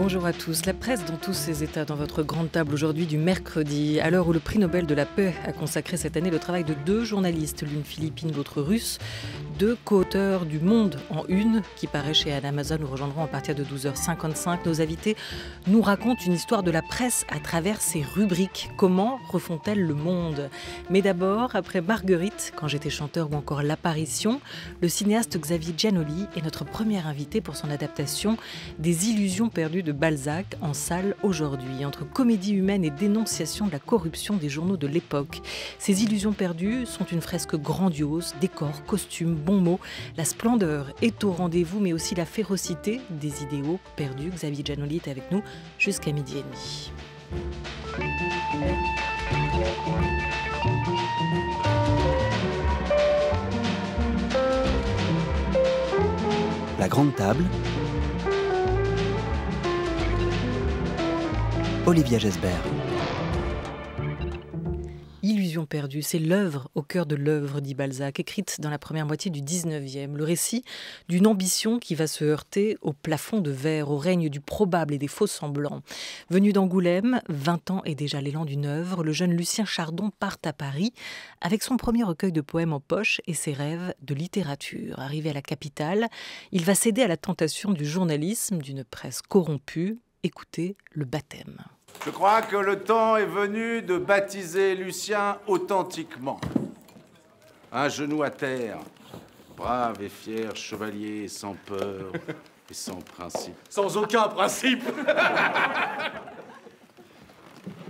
Bonjour à tous. La presse dans tous ses états dans votre grande table aujourd'hui du mercredi, à l'heure où le prix Nobel de la paix a consacré cette année le travail de deux journalistes, l'une philippine, l'autre russe, deux co-auteurs du Monde en une, qui paraît chez Amazon. Nous rejoindrons à partir de 12h55. Nos invités nous racontent une histoire de la presse à travers ses rubriques. Comment refont-elles le monde Mais d'abord, après Marguerite, quand j'étais chanteur ou encore L'apparition, le cinéaste Xavier Giannoli est notre premier invité pour son adaptation des Illusions perdues Balzac en salle aujourd'hui, entre comédie humaine et dénonciation de la corruption des journaux de l'époque. Ces illusions perdues sont une fresque grandiose, décors, costumes, bons mots. La splendeur est au rendez-vous, mais aussi la férocité des idéaux perdus. Xavier Giannoli est avec nous jusqu'à midi et demi. La grande table Olivia Gesbert. Illusion perdue, c'est l'œuvre au cœur de l'œuvre, dit Balzac, écrite dans la première moitié du 19e, le récit d'une ambition qui va se heurter au plafond de verre, au règne du probable et des faux semblants. Venu d'Angoulême, 20 ans et déjà l'élan d'une œuvre, le jeune Lucien Chardon part à Paris avec son premier recueil de poèmes en poche et ses rêves de littérature. Arrivé à la capitale, il va céder à la tentation du journalisme, d'une presse corrompue, Écoutez le baptême. Je crois que le temps est venu de baptiser Lucien authentiquement. Un genou à terre, brave et fier chevalier sans peur et sans principe. Sans aucun principe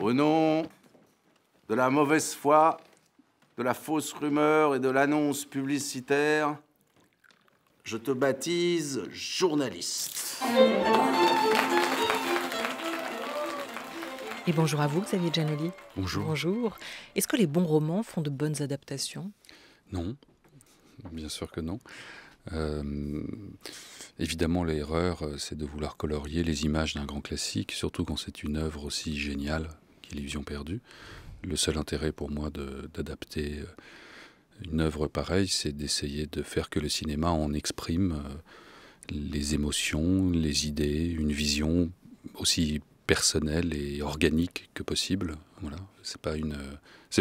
Au nom de la mauvaise foi, de la fausse rumeur et de l'annonce publicitaire, je te baptise journaliste. Et bonjour à vous, Xavier Giannoli. Bonjour. Bonjour. Est-ce que les bons romans font de bonnes adaptations Non, bien sûr que non. Euh, évidemment, l'erreur, euh, c'est de vouloir colorier les images d'un grand classique, surtout quand c'est une œuvre aussi géniale qu'Illusion perdue. Le seul intérêt pour moi d'adapter euh, une œuvre pareille, c'est d'essayer de faire que le cinéma en exprime les émotions, les idées, une vision aussi personnel et organique que possible. Voilà, c'est pas une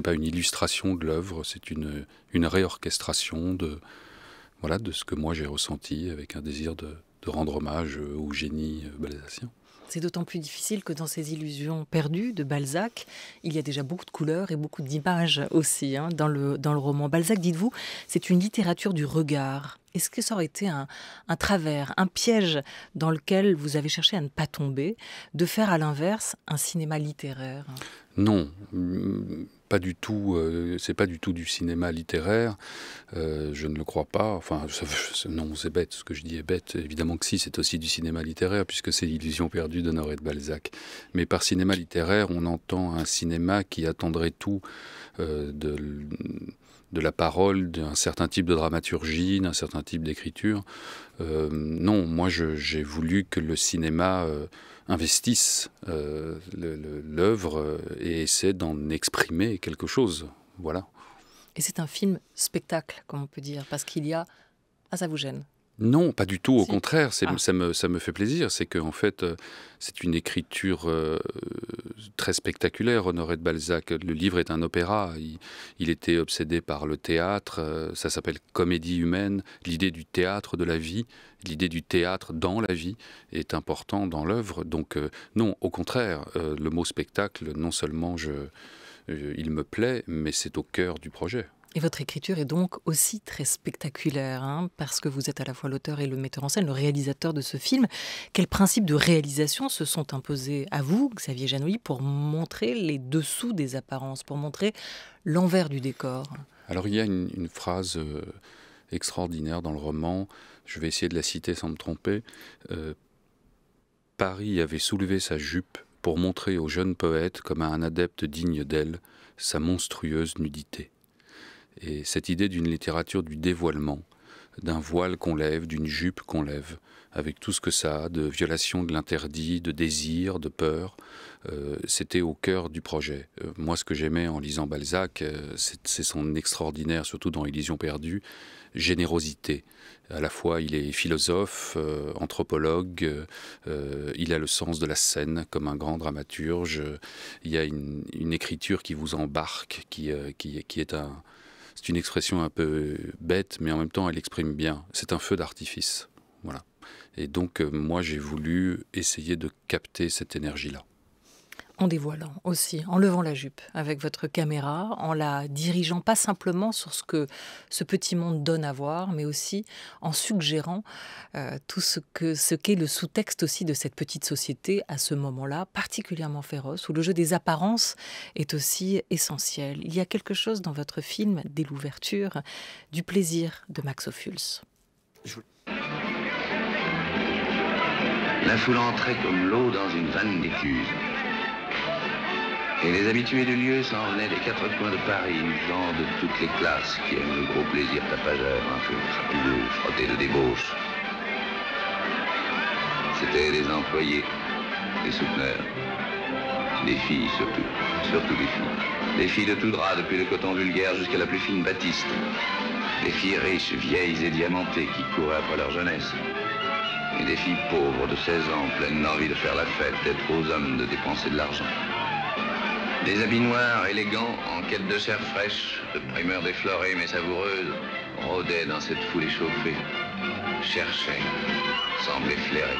pas une illustration de l'œuvre, c'est une une réorchestration de voilà de ce que moi j'ai ressenti avec un désir de, rendre hommage au génie balzacien. C'est d'autant plus difficile que dans ces illusions perdues de Balzac, il y a déjà beaucoup de couleurs et beaucoup d'images aussi hein, dans, le, dans le roman. Balzac, dites-vous, c'est une littérature du regard. Est-ce que ça aurait été un, un, travers, un piège dans lequel vous avez cherché à ne pas tomber, de faire à l'inverse un cinéma littéraire Non pas du tout, euh, c'est pas du tout du cinéma littéraire. Euh, je ne le crois pas. Enfin, non, c'est bête. Ce que je dis est bête. Évidemment que si, c'est aussi du cinéma littéraire puisque c'est l'illusion perdue d'Honoré de Balzac. Mais par cinéma littéraire, on entend un cinéma qui attendrait tout euh, de, de la parole, d'un certain type de dramaturgie, d'un certain type d'écriture. non, moi, j'ai voulu que le cinéma investissent euh, l'œuvre euh, et essaient d'en exprimer quelque chose. Voilà. Et c'est un film spectacle, comme on peut dire, parce qu'il y a... Ah, ça vous gêne non, pas du tout, au contraire, c'est ah. ça, me, fait plaisir. C'est que en fait, euh, c'est une écriture euh, très spectaculaire, Honoré de Balzac. Le livre est un opéra, il, était obsédé par le théâtre, euh, ça s'appelle comédie humaine. L'idée du théâtre de la vie, l'idée du théâtre dans la vie est important dans l'œuvre. Donc non, au contraire, le mot spectacle, non seulement je, il me plaît, mais c'est au cœur du projet. Et votre écriture est donc aussi très spectaculaire, hein, parce que vous êtes à la fois l'auteur et le metteur en scène, le réalisateur de ce film. Quels principes de réalisation se sont imposés à vous, Xavier Janoui, pour montrer les dessous des apparences, pour montrer l'envers du décor Alors il y a une, phrase euh, extraordinaire dans le roman, je vais essayer de la citer sans me tromper. Euh, Paris avait soulevé sa jupe pour montrer au jeune poète, comme à un adepte digne d'elle, sa monstrueuse nudité. Et cette idée d'une littérature du dévoilement, d'un voile qu'on lève, d'une jupe qu'on lève, avec tout ce que ça a de violation de l'interdit, de désir, de peur. Euh, c'était au cœur du projet. Euh, moi, ce que j'aimais en lisant Balzac, euh, c'est son extraordinaire, surtout dans Illusion perdue, générosité. À la fois, il est philosophe, anthropologue, il a le sens de la scène comme un grand dramaturge. Il y a une, écriture qui vous embarque, qui, qui, qui est un, une expression un peu bête, mais en même temps, elle exprime bien. C'est un feu d'artifice. Voilà. Et donc, euh, moi, j'ai voulu essayer de capter cette énergie-là en dévoilant aussi, en levant la jupe avec votre caméra, en la dirigeant pas simplement sur ce que ce petit monde donne à voir, mais aussi en suggérant euh, tout ce que ce qu'est le sous-texte aussi de cette petite société à ce moment-là, particulièrement féroce, où le jeu des apparences est aussi essentiel. Il y a quelque chose dans votre film, dès l'ouverture, du plaisir de Max Ophuls. La foule entrait comme l'eau dans une vanne d'écluse. Et les habitués du lieu s'en venaient des quatre coins de Paris, gens de toutes les classes qui aiment le gros plaisir tapageur, un peu frotter frotté de débauche. C'étaient des employés, des souteneurs, des filles surtout, surtout des filles. Des filles de tout drap, depuis le coton vulgaire jusqu'à la plus fine Baptiste. Des filles riches, vieilles et diamantées qui couraient après leur jeunesse. Et des filles pauvres de 16 ans, pleines d'envie de faire la fête, d'être aux hommes, de dépenser de l'argent. Des habits noirs, élégants, en quête de chair fraîche, de primeurs déflorées mais savoureuses, rôdaient dans cette foule échauffée, cherchaient, semblaient flairer.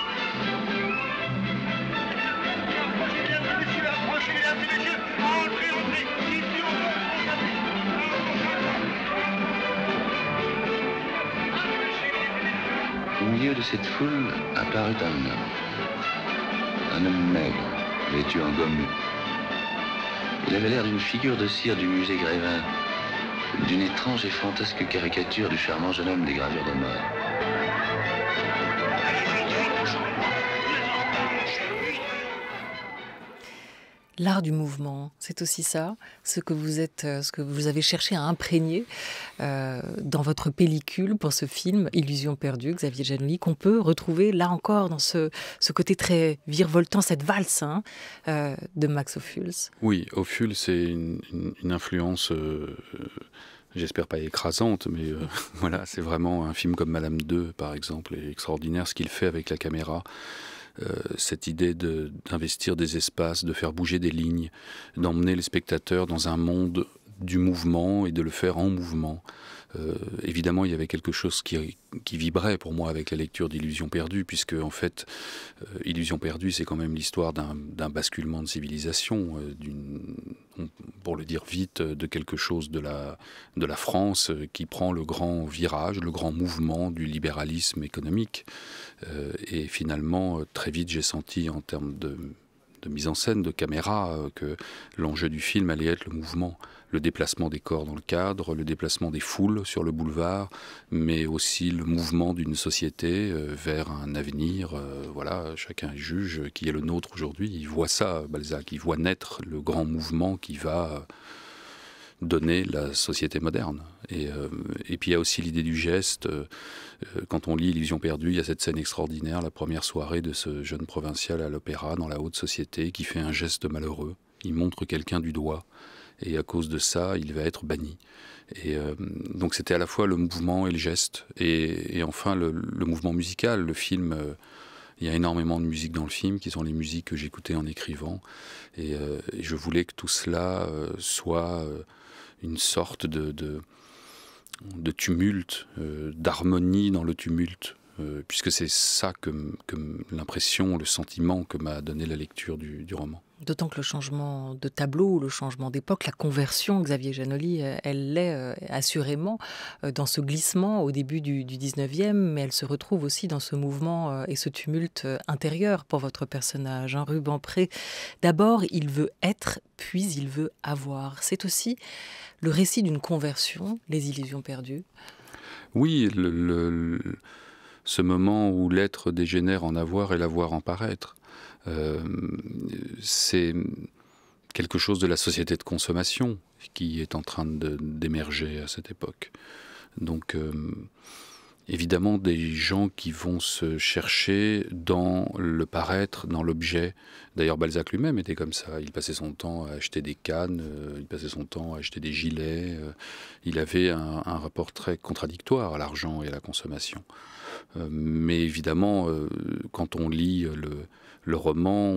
Au milieu de cette foule apparut un homme. Un homme maigre, vêtu en gomme il avait l'air d'une figure de cire du musée Grévin, d'une étrange et fantasque caricature du charmant jeune homme des gravures de mort. l'art du mouvement, c'est aussi ça, ce que vous êtes, euh, ce que vous avez cherché à imprégner euh, dans votre pellicule pour ce film Illusion perdue, Xavier Janoli, qu'on peut retrouver là encore dans ce, côté très virevoltant, cette valse hein, euh, de Max Ophuls. Oui, Ophuls, c'est une, influence. j'espère pas écrasante, mais voilà, c'est vraiment un film comme Madame 2, par exemple, est extraordinaire ce qu'il fait avec la caméra. Euh, cette idée d'investir des espaces, de faire bouger des lignes, d'emmener les spectateurs dans un monde du mouvement et de le faire en mouvement. Euh, évidemment, il y avait quelque chose qui, vibrait pour moi avec la lecture d'Illusion perdue, puisque en fait, euh, Illusion perdue, c'est quand même l'histoire d'un basculement de civilisation, euh, pour le dire vite, de quelque chose de la, de la France qui prend le grand virage, le grand mouvement du libéralisme économique. et finalement, très vite, j'ai senti en termes de de mise en scène, de caméra, euh, que l'enjeu du film allait être le mouvement, le déplacement des corps dans le cadre, le déplacement des foules sur le boulevard, mais aussi le mouvement d'une société euh, vers un avenir. Euh, voilà, chacun juge qui est le nôtre aujourd'hui. Il voit ça, Balzac, il voit naître le grand mouvement qui va donner la société moderne. Et, euh, et puis il y a aussi l'idée du geste. Euh, quand on lit Illusion perdue, il y a cette scène extraordinaire, la première soirée de ce jeune provincial à l'opéra dans la haute société qui fait un geste malheureux. Il montre quelqu'un du doigt et à cause de ça, il va être banni. Et euh, donc c'était à la fois le mouvement et le geste, et, et enfin le, mouvement musical. Le film, il y a énormément de musique dans le film, qui sont les musiques que j'écoutais en écrivant, et, je voulais que tout cela soit une sorte de, de, tumulte, euh, d'harmonie dans le tumulte, euh, puisque c'est ça que, l'impression, le sentiment que m'a donné la lecture du roman. D'autant que le changement de tableau, le changement d'époque, la conversion, Xavier Janoli, euh, elle l'est euh, assurément euh, dans ce glissement au début du, 19e, mais elle se retrouve aussi dans ce mouvement et ce tumulte intérieur pour votre personnage, un hein, ruban près. D'abord, il veut être, puis il veut avoir. C'est aussi le récit d'une conversion, les illusions perdues. Oui, le, ce moment où l'être dégénère en avoir et l'avoir en paraître. Euh, c'est quelque chose de la société de consommation qui est en train d'émerger à cette époque. Donc, euh, évidemment, des gens qui vont se chercher dans le paraître, dans l'objet. D'ailleurs, Balzac lui-même était comme ça. Il passait son temps à acheter des cannes, euh, il passait son temps à acheter des gilets. il avait un rapport très contradictoire à l'argent et à la consommation. Euh, mais évidemment, euh, quand on lit le, roman,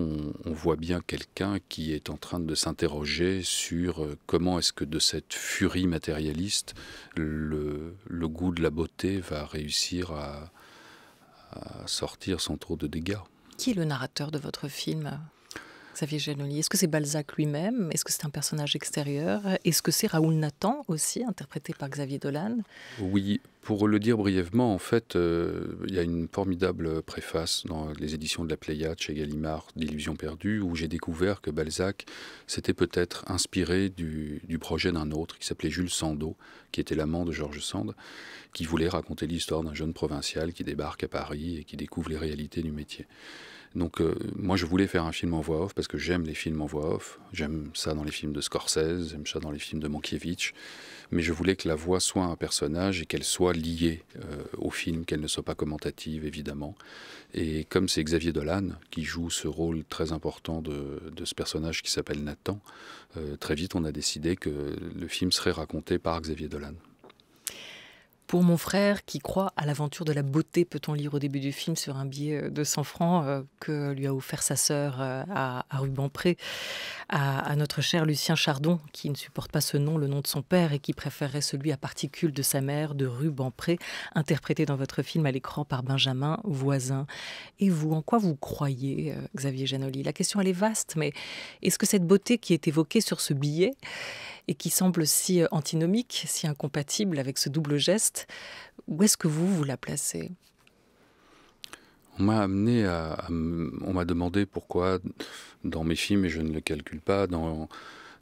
on, voit bien quelqu'un qui est en train de s'interroger sur euh, comment est-ce que de cette furie matérialiste, le, goût de la beauté va réussir à sortir sans trop de dégâts. Qui est le narrateur de votre film est-ce que c'est Balzac lui-même Est-ce que c'est un personnage extérieur Est-ce que c'est Raoul Nathan aussi, interprété par Xavier Dolan Oui, pour le dire brièvement, en fait, euh, il y a une formidable préface dans les éditions de la Pléiade chez Gallimard, d'Illusions perdues, où j'ai découvert que Balzac s'était peut-être inspiré du, projet d'un autre qui s'appelait Jules Sandeau, qui était l'amant de Georges Sand, qui voulait raconter l'histoire d'un jeune provincial qui débarque à Paris et qui découvre les réalités du métier. Donc euh, moi je voulais faire un film en voix off parce que j'aime les films en voix off, j'aime ça dans les films de Scorsese, j'aime ça dans les films de Mankiewicz, mais je voulais que la voix soit un personnage et qu'elle soit liée euh, au film, qu'elle ne soit pas commentative évidemment. Et comme c'est Xavier Dolan qui joue ce rôle très important de, ce personnage qui s'appelle Nathan, euh, très vite on a décidé que le film serait raconté par Xavier Dolan pour mon frère qui croit à l'aventure de la beauté, peut-on lire au début du film sur un billet euh, de 100 francs euh, que lui a offert sa sœur euh, à, Rubempré, à, notre cher Lucien Chardon, qui ne supporte pas ce nom, le nom de son père, et qui préférerait celui à particules de sa mère, de Rubempré, interprété dans votre film à l'écran par Benjamin Voisin. Et vous, en quoi vous croyez, Xavier Janoli La question, elle est vaste, mais est-ce que cette beauté qui est évoquée sur ce billet, et qui semble si euh, antinomique, si incompatible avec ce double geste. Où est-ce que vous, vous la placez on m'a amené à, on m'a demandé pourquoi dans mes films, et je ne le calcule pas, dans,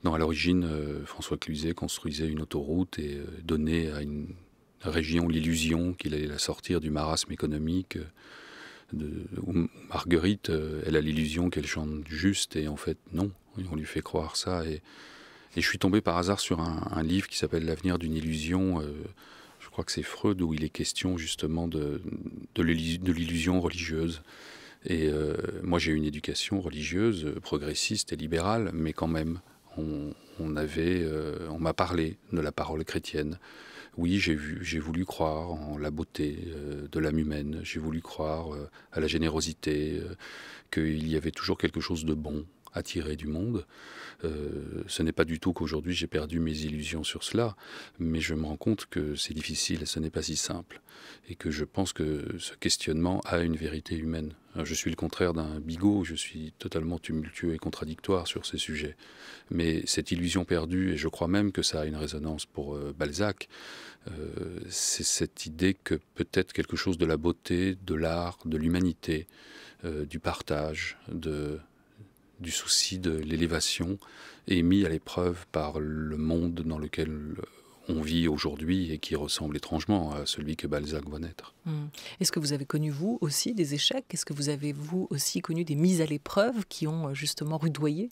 à l'origine, euh, François Cluzet construisait une autoroute et euh, donnait à une région l'illusion qu'il allait la sortir du marasme économique. de, Marguerite, elle a l'illusion qu'elle chante juste, et en fait, non. On lui fait croire ça. Et et je suis tombé par hasard sur un, livre qui s'appelle L'avenir d'une illusion. Euh, je crois que c'est Freud où il est question justement de, de l'illusion religieuse. Et euh, moi, j'ai eu une éducation religieuse, euh, progressiste et libérale, mais quand même, on, avait, on m'a parlé de la parole chrétienne. Oui, j'ai voulu croire en la beauté de l'âme humaine. J'ai voulu croire à la générosité, qu'il y avait toujours quelque chose de bon attiré du monde. Euh, ce n'est pas du tout qu'aujourd'hui j'ai perdu mes illusions sur cela, mais je me rends compte que c'est difficile ce n'est pas si simple, et que je pense que ce questionnement a une vérité humaine. Je suis le contraire d'un bigot, je suis totalement tumultueux et contradictoire sur ces sujets. Mais cette illusion perdue, et je crois même que ça a une résonance pour euh, Balzac, euh, c'est cette idée que peut-être quelque chose de la beauté, de l'art, de l'humanité, du partage, de, du souci de l'élévation est mis à l'épreuve par le monde dans lequel euh, on vit aujourd'hui et qui ressemble étrangement à celui que Balzac va naître. Mmh. Est-ce que vous avez connu, vous aussi, des échecs Est-ce que vous avez, vous aussi, connu des mises à l'épreuve qui ont euh, justement rudoyé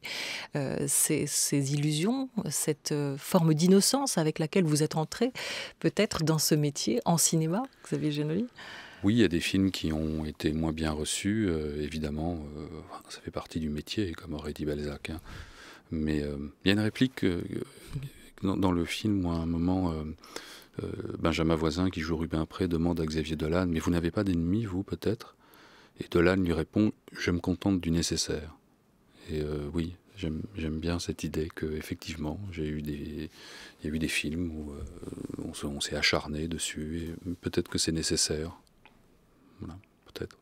euh, ces, illusions, cette forme d'innocence avec laquelle vous êtes entré peut-être dans ce métier en cinéma, Xavier Genoli oui, il y a des films qui ont été moins bien reçus, euh, évidemment, euh, ça fait partie du métier, comme aurait dit Balzac. Hein. Mais euh, il y a une réplique dans, le film où à un moment, Benjamin Voisin, qui joue Rubin Pré, demande à Xavier Dolan, mais vous n'avez pas d'ennemis, vous, peut-être Et Dolan lui répond, je me contente du nécessaire. Et oui, J'aime bien cette idée que effectivement j'ai eu des il y a eu des films où on s'est acharné dessus et peut-être que c'est nécessaire peut-être.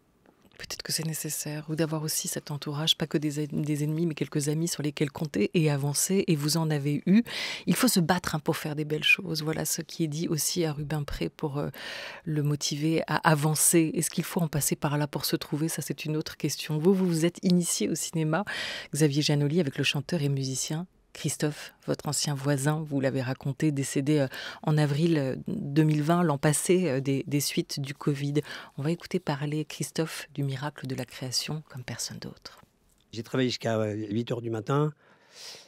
Peut-être que c'est nécessaire, ou d'avoir aussi cet entourage, pas que des, ennemis, mais quelques amis sur lesquels compter et avancer, et vous en avez eu. Il faut se battre hein, pour faire des belles choses. Voilà ce qui est dit aussi à Rubin Pré pour euh, le motiver à avancer. Est-ce qu'il faut en passer par là pour se trouver Ça, c'est une autre question. Vous, vous vous êtes initié au cinéma, Xavier Janoli, avec le chanteur et musicien Christophe, votre ancien voisin, vous l'avez raconté, décédé euh, en avril 2020, euh, l'an passé, euh, des, suites du Covid. On va écouter parler Christophe du miracle de la création comme personne d'autre. J'ai travaillé jusqu'à 8 heures du matin.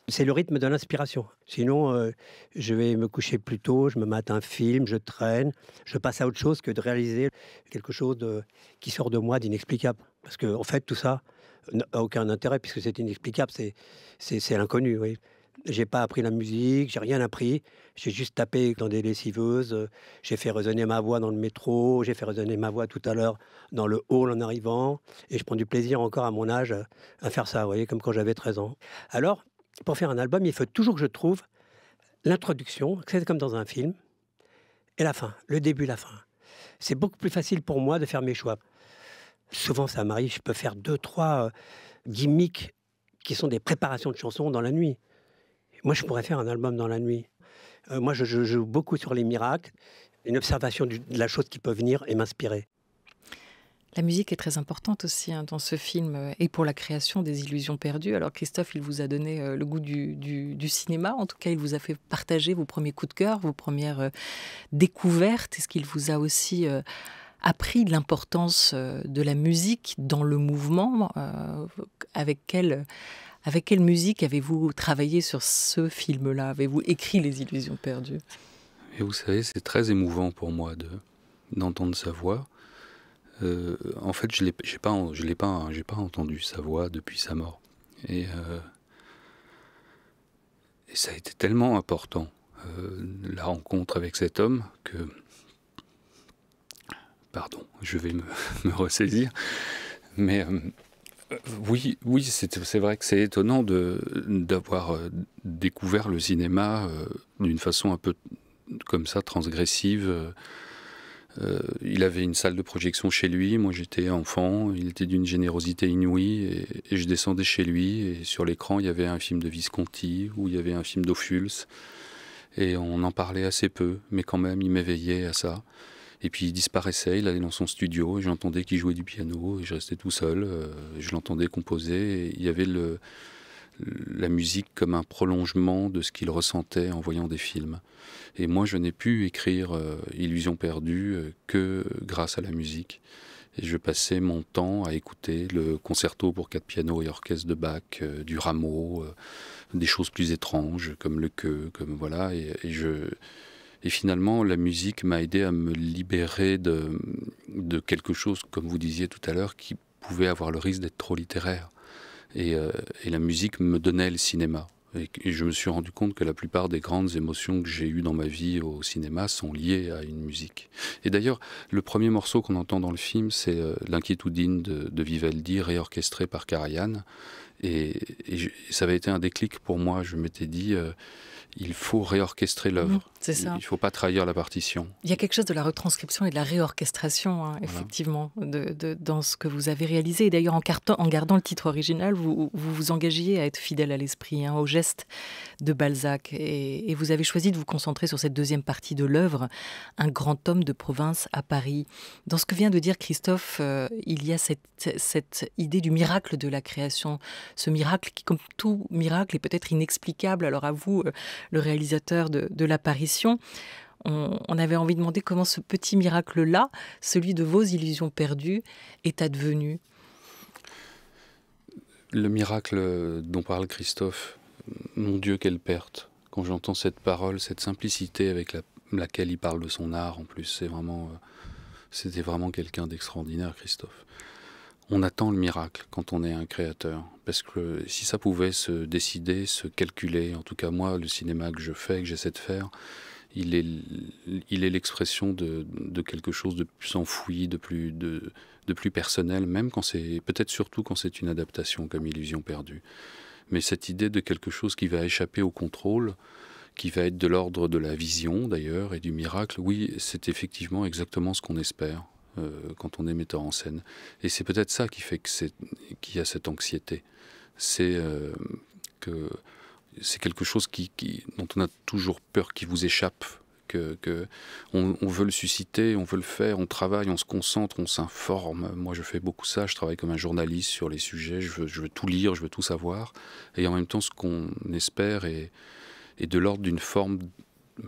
C'est le rythme de l'inspiration. Sinon, je vais me coucher plus tôt, je me mate un film, je traîne, je passe à autre chose que de réaliser quelque chose qui sort de moi d'inexplicable. Parce qu'en fait, tout ça n'a aucun intérêt puisque c'est inexplicable, c'est l'inconnu. Oui. J'ai pas appris la musique, j'ai rien appris. J'ai juste tapé dans des lessiveuses. Euh, j'ai fait résonner ma voix dans le métro. J'ai fait résonner ma voix tout à l'heure dans le hall en arrivant. Et je prends du plaisir encore à mon âge euh, à faire ça, vous voyez, comme quand j'avais 13 ans. Alors, pour faire un album, il faut toujours que je trouve l'introduction, c'est comme dans un film, et la fin, le début, la fin. C'est beaucoup plus facile pour moi de faire mes choix. Souvent, ça m'arrive, je peux faire deux, trois euh, gimmicks qui sont des préparations de chansons dans la nuit. Moi, je pourrais faire un album dans la nuit. Euh, moi, je, joue beaucoup sur les miracles, une observation de la chose qui peut venir et m'inspirer. La musique est très importante aussi hein, dans ce film euh, et pour la création des illusions perdues. Alors Christophe, il vous a donné euh, le goût du, cinéma, en tout cas il vous a fait partager vos premiers coups de cœur, vos premières découvertes. Est-ce qu'il vous a aussi appris l'importance de la musique dans le mouvement Avec quelle avec quelle musique avez-vous travaillé sur ce film-là Avez-vous écrit Les Illusions perdues Et vous savez, c'est très émouvant pour moi d'entendre sa voix. Euh, en fait, je l'ai pas, je l'ai pas, j'ai pas entendu sa voix depuis sa mort. Et, euh, ça a été tellement important euh, la rencontre avec cet homme que, pardon, je vais me, me ressaisir, mais euh, oui, oui, c'est vrai que c'est étonnant d'avoir euh, découvert le cinéma euh, d'une façon un peu comme ça, transgressive. il avait une salle de projection chez lui, moi j'étais enfant, il était d'une générosité inouïe et, je descendais chez lui et sur l'écran il y avait un film de Visconti ou il y avait un film d'Ophuls et on en parlait assez peu mais quand même il m'éveillait à ça. Et puis il disparaissait, il allait dans son studio, et j'entendais qu'il jouait du piano, et je restais tout seul, euh, je l'entendais composer, et il y avait la musique comme un prolongement de ce qu'il ressentait en voyant des films. Et moi, je n'ai pu écrire euh, Illusion perdue euh, que grâce à la musique. Et je passais mon temps à écouter le concerto pour quatre pianos et orchestre de Bach, du Rameau, des choses plus étranges comme le que, comme voilà. et je, et finalement, la musique m'a aidé à me libérer de, de quelque chose, comme vous disiez tout à l'heure, qui pouvait avoir le risque d'être trop littéraire. Et, euh, la musique me donnait le cinéma. Et, je me suis rendu compte que la plupart des grandes émotions que j'ai eues dans ma vie au cinéma sont liées à une musique. Et d'ailleurs, le premier morceau qu'on entend dans le film, c'est euh, L'inquiétude L'inquiétudine de, Vivaldi, réorchestré par Karajan. Et, ça avait été un déclic pour moi. Je m'étais dit, euh, il faut réorchestrer l'œuvre. Mmh, il ne faut pas trahir la partition. Il y a quelque chose de la retranscription et de la réorchestration, hein, effectivement, de, dans ce que vous avez réalisé. Et d'ailleurs, en, en, gardant le titre original, vous, vous, engagez à être fidèle à l'esprit, hein, au geste de Balzac. Et, vous avez choisi de vous concentrer sur cette deuxième partie de l'œuvre, un grand homme de province à Paris. Dans ce que vient de dire Christophe, euh, il y a cette, cette idée du miracle de la création ce miracle qui, comme tout miracle, est peut-être inexplicable. Alors à vous, euh, le réalisateur de, l'apparition, on, avait envie de demander comment ce petit miracle-là, celui de vos illusions perdues, est advenu. Le miracle dont parle Christophe, mon Dieu, quelle perte. Quand j'entends cette parole, cette simplicité avec laquelle il parle de son art, en plus, c'est vraiment, euh, c'était vraiment quelqu'un d'extraordinaire, Christophe on attend le miracle quand on est un créateur. Parce que si ça pouvait se décider, se calculer, en tout cas moi, le cinéma que je fais, que j'essaie de faire, il est, il est l'expression de, quelque chose de plus enfoui, de plus, de plus personnel, même quand c'est, peut-être surtout quand c'est une adaptation comme Illusion perdue. Mais cette idée de quelque chose qui va échapper au contrôle, qui va être de l'ordre de la vision d'ailleurs et du miracle, oui, c'est effectivement exactement ce qu'on espère. Euh, quand on est metteur en scène. Et c'est peut-être ça qui fait qu'il y a cette anxiété. C'est euh, que c'est quelque chose qui, dont on a toujours peur, qui vous échappe, que, on, veut le susciter, on veut le faire, on travaille, on se concentre, on s'informe. Moi, je fais beaucoup ça. Je travaille comme un journaliste sur les sujets. Je veux, tout lire, je veux tout savoir. Et en même temps, ce qu'on espère est de l'ordre d'une forme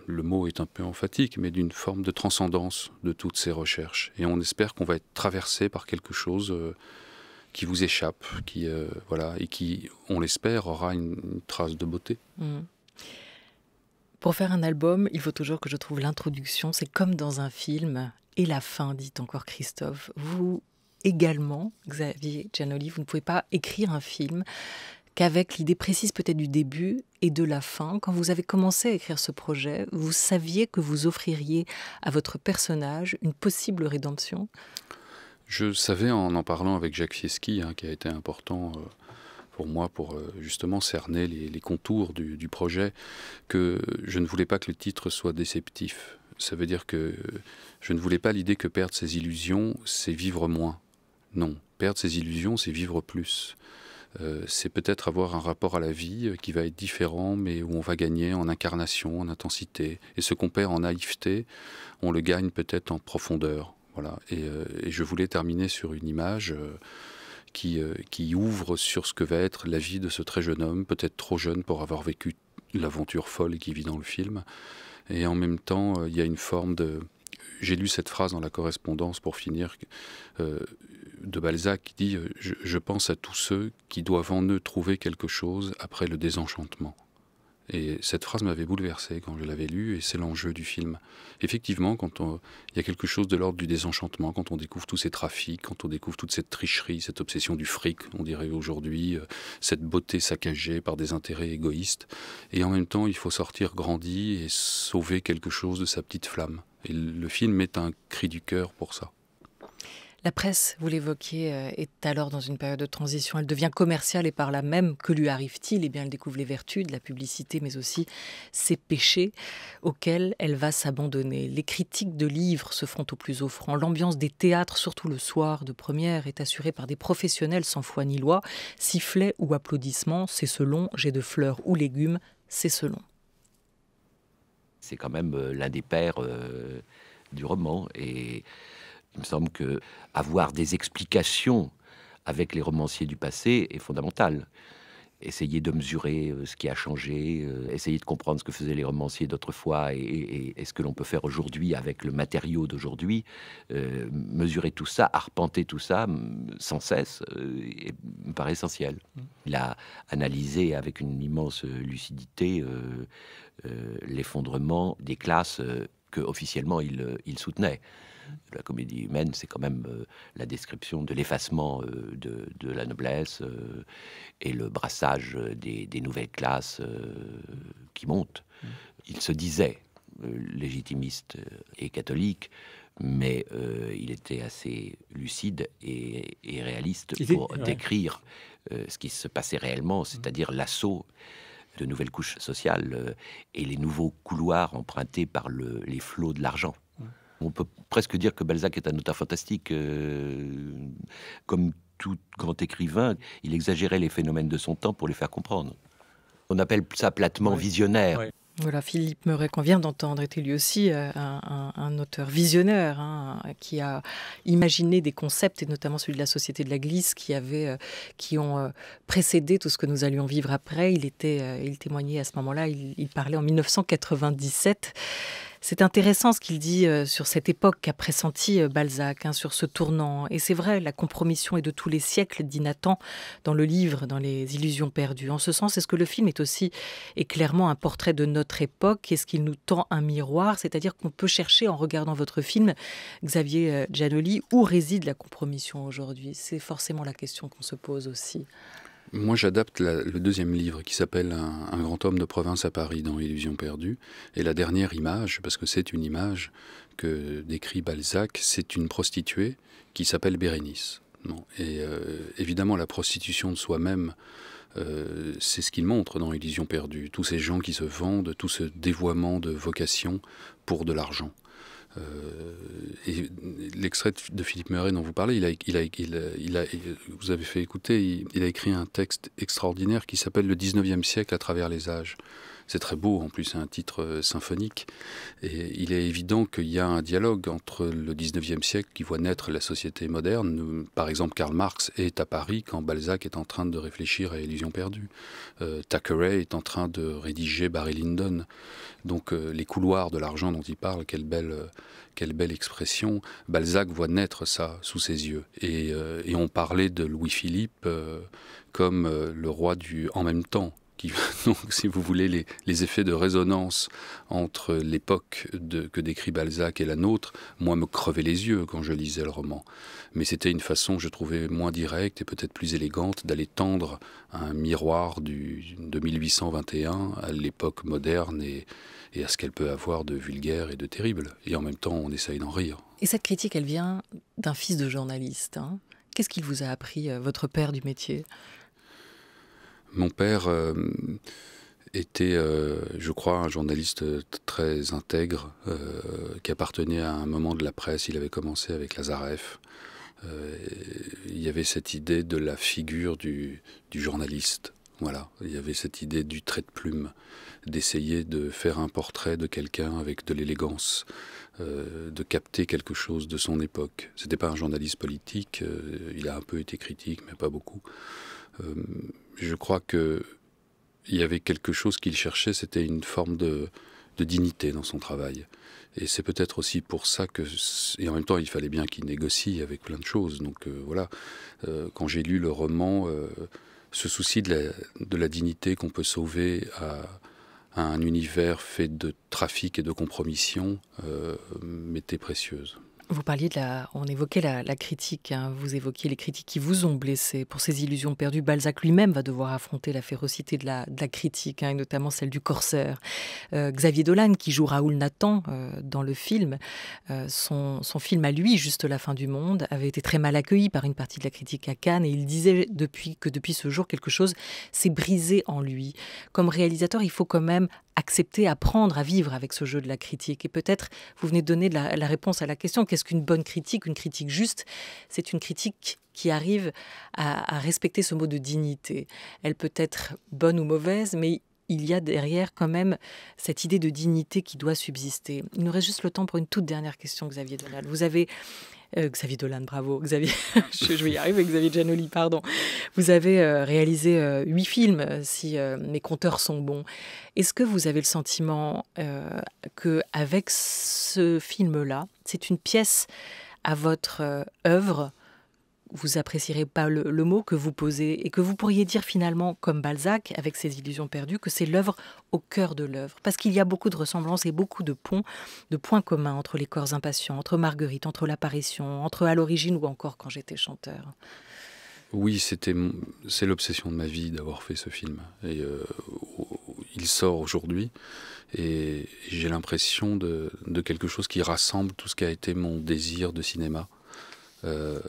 le mot est un peu emphatique, mais d'une forme de transcendance de toutes ces recherches. Et on espère qu'on va être traversé par quelque chose euh, qui vous échappe, qui euh, voilà, et qui, on l'espère, aura une, trace de beauté. Hmm. Pour faire un album, il faut toujours que je trouve l'introduction. C'est comme dans un film et la fin, dit encore Christophe. Vous également, Xavier Giannoli, vous ne pouvez pas écrire un film qu'avec l'idée précise peut-être du début et de la fin, quand vous avez commencé à écrire ce projet, vous saviez que vous offririez à votre personnage une possible rédemption Je savais en en parlant avec Jacques Fieschi, hein, qui a été important. Euh, pour moi, pour euh, justement cerner les, contours du, projet, que je ne voulais pas que le titre soit déceptif. Ça veut dire que je ne voulais pas l'idée que perdre ses illusions, c'est vivre moins. Non, perdre ses illusions, c'est vivre plus. Euh, c'est peut-être avoir un rapport à la vie euh, qui va être différent, mais où on va gagner en incarnation, en intensité. Et ce qu'on perd en naïveté, on le gagne peut-être en profondeur. Voilà. Et, euh, je voulais terminer sur une image. Qui, ouvre sur ce que va être la vie de ce très jeune homme, peut-être trop jeune pour avoir vécu l'aventure folle qui vit dans le film. Et en même temps, il y a une forme de... J'ai lu cette phrase dans la correspondance pour finir de Balzac qui dit euh, je, pense à tous ceux qui doivent en eux trouver quelque chose après le désenchantement. Et cette phrase m'avait bouleversé quand je l'avais lue, et c'est l'enjeu du film. Effectivement, quand il y a quelque chose de l'ordre du désenchantement, quand on découvre tous ces trafics, quand on découvre toute cette tricherie, cette obsession du fric, on dirait aujourd'hui, euh, cette beauté saccagée par des intérêts égoïstes, et en même temps, il faut sortir grandi et sauver quelque chose de sa petite flamme. Et le film est un cri du cœur pour ça. La presse, vous l'évoquiez, euh, est alors dans une période de transition. Elle devient commerciale et par là même, que lui arrive-t-il Eh bien, elle découvre les vertus de la publicité, mais aussi ses péchés auxquels elle va s'abandonner. Les critiques de livres se font au plus offrant. L'ambiance des théâtres, surtout le soir de première, est assurée par des professionnels sans foi ni loi. Sifflets ou applaudissements, c'est selon. J'ai de fleurs ou légumes, c'est selon. C'est quand même euh, l'un des pères euh, du roman et il me semble que avoir des explications avec les romanciers du passé est fondamental. Essayer de mesurer euh, ce qui a changé, euh, essayer de comprendre ce que faisaient les romanciers d'autrefois et, ce que l'on peut faire aujourd'hui avec le matériau d'aujourd'hui, euh, mesurer tout ça, arpenter tout ça sans cesse, me paraît essentiel. Il a analysé avec une immense lucidité l'effondrement des classes que officiellement il soutenait. La comédie humaine, c'est quand même euh, la description de l'effacement euh, de, la noblesse euh, et le brassage des, nouvelles classes qui montent. Mm. Il se disait légitimiste et catholique, mais il était assez lucide et, réaliste pour décrire ce qui se passait réellement, mm. c'est-à-dire l'assaut de nouvelles couches sociales et les nouveaux couloirs empruntés par les flots de l'argent. On peut presque dire que Balzac est un auteur fantastique, euh, comme tout grand écrivain, il exagérait les phénomènes de son temps pour les faire comprendre. On appelle ça platement visionnaire. Voilà, Philippe Meuret qu'on vient d'entendre était lui aussi euh, un, auteur visionnaire hein, qui a imaginé des concepts et notamment celui de la Société de la Glisse qui avait, euh, qui ont précédé tout ce que nous allions vivre après. Il était, il témoignait à ce moment-là, il, il parlait en 1997. C'est intéressant ce qu'il dit euh, sur cette époque qu'a pressenti euh, Balzac, hein, sur ce tournant. Et c'est vrai, la compromission est de tous les siècles, dit Nathan dans le livre, dans Les Illusions perdues. En ce sens, est-ce que le film est aussi et clairement un portrait de notre époque Est-ce qu'il nous tend un miroir C'est-à-dire qu'on peut chercher en regardant votre film, Xavier euh, Giannoli, où réside la compromission aujourd'hui C'est forcément la question qu'on se pose aussi. Moi, j'adapte le deuxième livre qui s'appelle un, grand homme de province à Paris dans Illusion perdue. Et la dernière image, parce que c'est une image que décrit Balzac, c'est une prostituée qui s'appelle Bérénice. et euh, évidemment, la prostitution de soi-même, euh, c'est ce qu'il montre dans Illusion perdue. Tous ces gens qui se vendent, tout ce dévoiement de vocation pour de l'argent. Euh, l'extrait de Philippe Murray dont vous parlez, il a, il a, il a, vous avez fait écouter, il, a écrit un texte extraordinaire qui s'appelle Le 19e siècle à travers les âges. C'est très beau, en plus c'est un titre euh, symphonique. Et il est évident qu'il y a un dialogue entre le 19e siècle qui voit naître la société moderne. Par exemple, Karl Marx est à Paris quand Balzac est en train de réfléchir à Illusion perdue. Euh, Thackeray est en train de rédiger Barry Lyndon. Donc euh, les couloirs de l'argent dont il parle, quelle belle, quelle belle expression. Balzac voit naître ça sous ses yeux. Et, et on parlait de Louis-Philippe comme le roi du en même temps. donc, si vous voulez, les, effets de résonance entre l'époque que décrit Balzac et la nôtre, moi, me crevaient les yeux quand je lisais le roman. Mais c'était une façon, je trouvais, moins directe et peut-être plus élégante d'aller tendre un miroir de 1821 à l'époque moderne et, à ce qu'elle peut avoir de vulgaire et de terrible. Et en même temps, on essaye d'en rire. Et cette critique, elle vient d'un fils de journaliste. Hein. Qu'est-ce qu'il vous a appris, euh, votre père du métier mon père euh, était, euh, je crois, un journaliste euh, très intègre qui appartenait à un moment de la presse. Il avait commencé avec Lazareff. il y avait cette idée de la figure du, journaliste. Voilà, il y avait cette idée du trait de plume, d'essayer de faire un portrait de quelqu'un avec de l'élégance, de capter quelque chose de son époque. C'était pas un journaliste politique, il a un peu été critique, mais pas beaucoup je crois qu'il y avait quelque chose qu'il cherchait, c'était une forme de, dignité dans son travail. Et c'est peut-être aussi pour ça que, et en même temps, il fallait bien qu'il négocie avec plein de choses. Donc euh, voilà, euh, quand j'ai lu le roman, euh, ce souci de la, dignité qu'on peut sauver à, un univers fait de trafic et de compromission m'était précieuse. Vous parliez de la, on évoquait la, critique, hein. vous évoquiez les critiques qui vous ont blessé. Pour ces illusions perdues, Balzac lui-même va devoir affronter la férocité de la, critique, hein, et notamment celle du corsaire. Euh, Xavier Dolan, qui joue Raoul Nathan euh, dans le film, euh, son, son, film à lui, Juste la fin du monde, avait été très mal accueilli par une partie de la critique à Cannes et il disait depuis que depuis ce jour, quelque chose s'est brisé en lui. Comme réalisateur, il faut quand même accepter, apprendre à vivre avec ce jeu de la critique. Et peut-être, vous venez de donner la, réponse à la question, qu'est-ce qu'une bonne critique Une critique juste, c'est une critique qui arrive à, respecter ce mot de dignité. Elle peut être bonne ou mauvaise, mais il y a derrière quand même cette idée de dignité qui doit subsister. Il nous reste juste le temps pour une toute dernière question, Xavier Donald. Vous avez euh, Xavier Dolan, bravo, Xavier, je, vais y arriver, Xavier Giannoli, pardon. Vous avez euh, réalisé euh, huit films, si mes compteurs sont bons. Est-ce que vous avez le sentiment que avec ce film-là, c'est une pièce à votre œuvre vous n'apprécierez pas le, mot que vous posez et que vous pourriez dire finalement, comme Balzac, avec ses illusions perdues, que c'est l'œuvre au cœur de l'œuvre. Parce qu'il y a beaucoup de ressemblances et beaucoup de ponts, de points communs entre les corps impatients, entre Marguerite, entre l'apparition, entre à l'origine ou encore quand j'étais chanteur. Oui, c'était c'est l'obsession de ma vie d'avoir fait ce film. Et euh, il sort aujourd'hui et j'ai l'impression de, quelque chose qui rassemble tout ce qui a été mon désir de cinéma. Et euh,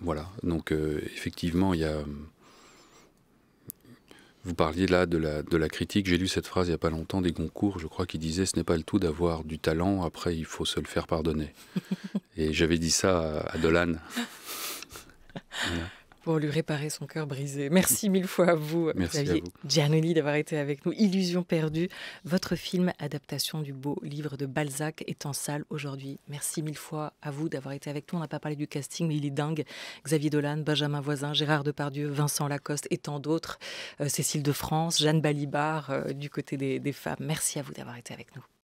voilà, donc euh, effectivement, il y a... Vous parliez là de la, de la critique, j'ai lu cette phrase il n'y a pas longtemps des Goncourt, je crois, qui disait « ce n'est pas le tout d'avoir du talent, après il faut se le faire pardonner ». Et j'avais dit ça à, Dolan. pour lui réparer son cœur brisé. Merci mille fois à vous, Xavier à d'avoir été avec nous. Illusion perdue, votre film adaptation du beau livre de Balzac est en salle aujourd'hui. Merci mille fois à vous d'avoir été avec nous. On n'a pas parlé du casting, mais il est dingue. Xavier Dolan, Benjamin Voisin, Gérard Depardieu, Vincent Lacoste et tant d'autres. Euh, Cécile de France, Jeanne Balibar euh, du côté des femmes. Merci à vous d'avoir été avec nous.